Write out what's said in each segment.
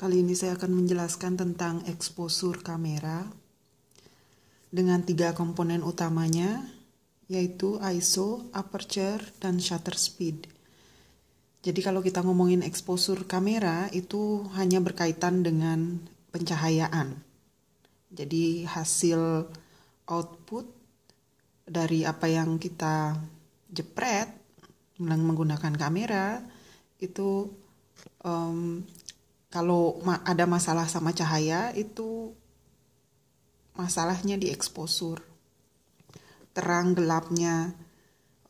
Kali ini saya akan menjelaskan tentang eksposur kamera dengan tiga komponen utamanya, yaitu ISO, aperture, dan shutter speed. Jadi kalau kita ngomongin eksposur kamera itu hanya berkaitan dengan pencahayaan. Jadi hasil output dari apa yang kita jepret menggunakan kamera itu um, kalau ada masalah sama cahaya itu masalahnya di eksposur terang gelapnya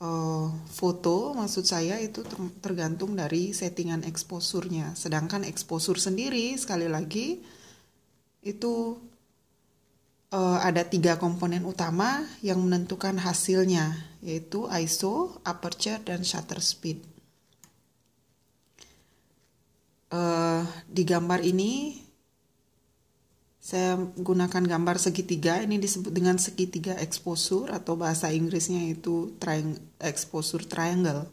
uh, foto maksud saya itu tergantung dari settingan eksposurnya sedangkan eksposur sendiri sekali lagi itu uh, ada tiga komponen utama yang menentukan hasilnya yaitu ISO, aperture, dan shutter speed uh, di gambar ini saya gunakan gambar segitiga ini disebut dengan segitiga exposure atau bahasa Inggrisnya itu triang exposure triangle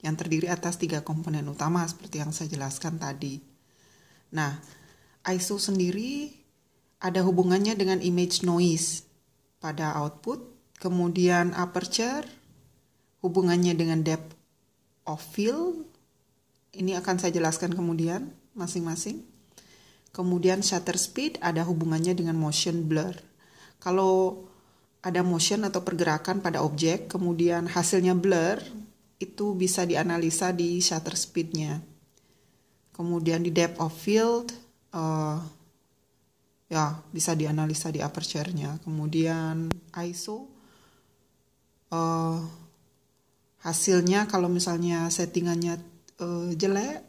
yang terdiri atas tiga komponen utama seperti yang saya jelaskan tadi. Nah, ISO sendiri ada hubungannya dengan image noise pada output, kemudian aperture hubungannya dengan depth of field ini akan saya jelaskan kemudian masing-masing. Kemudian shutter speed ada hubungannya dengan motion blur. Kalau ada motion atau pergerakan pada objek, kemudian hasilnya blur, itu bisa dianalisa di shutter speednya. Kemudian di depth of field, uh, ya bisa dianalisa di aperture-nya. Kemudian ISO, uh, eh, hasilnya kalau misalnya settingannya uh, jelek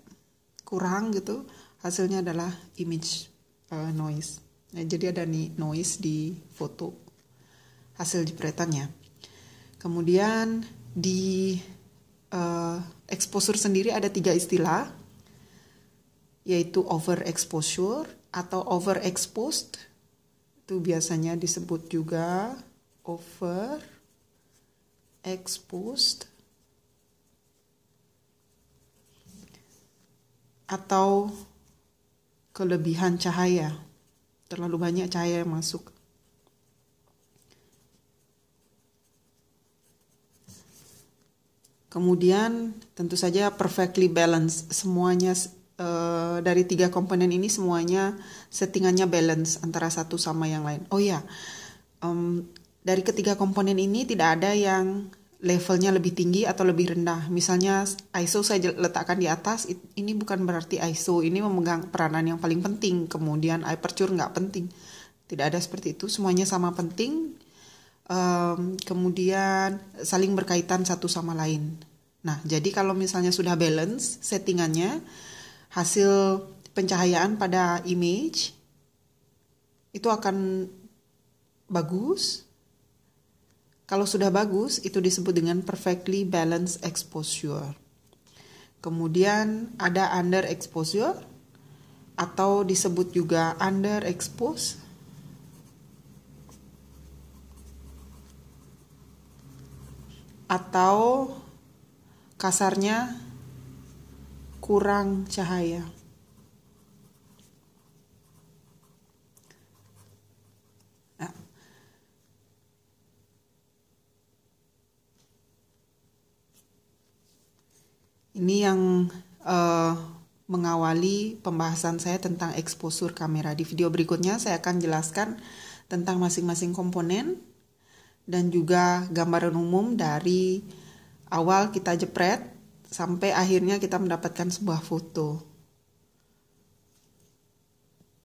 kurang gitu hasilnya adalah image uh, noise nah, jadi ada nih noise di foto hasil jepretannya kemudian di uh, exposure sendiri ada tiga istilah yaitu overexposure atau overexposed itu biasanya disebut juga over exposed atau kelebihan cahaya. Terlalu banyak cahaya yang masuk. Kemudian tentu saja perfectly balance semuanya e, dari tiga komponen ini semuanya settingannya balance antara satu sama yang lain. Oh ya, um, dari ketiga komponen ini tidak ada yang levelnya lebih tinggi atau lebih rendah. Misalnya ISO saya letakkan di atas, ini bukan berarti ISO ini memegang peranan yang paling penting. Kemudian aperture nggak penting, tidak ada seperti itu. Semuanya sama penting. Um, kemudian saling berkaitan satu sama lain. Nah, jadi kalau misalnya sudah balance settingannya, hasil pencahayaan pada image itu akan bagus kalau sudah bagus, itu disebut dengan perfectly balanced exposure. Kemudian ada under exposure atau disebut juga under expose. Atau kasarnya kurang cahaya. Ini yang uh, mengawali pembahasan saya tentang eksposur kamera. Di video berikutnya saya akan jelaskan tentang masing-masing komponen dan juga gambaran umum dari awal kita jepret sampai akhirnya kita mendapatkan sebuah foto.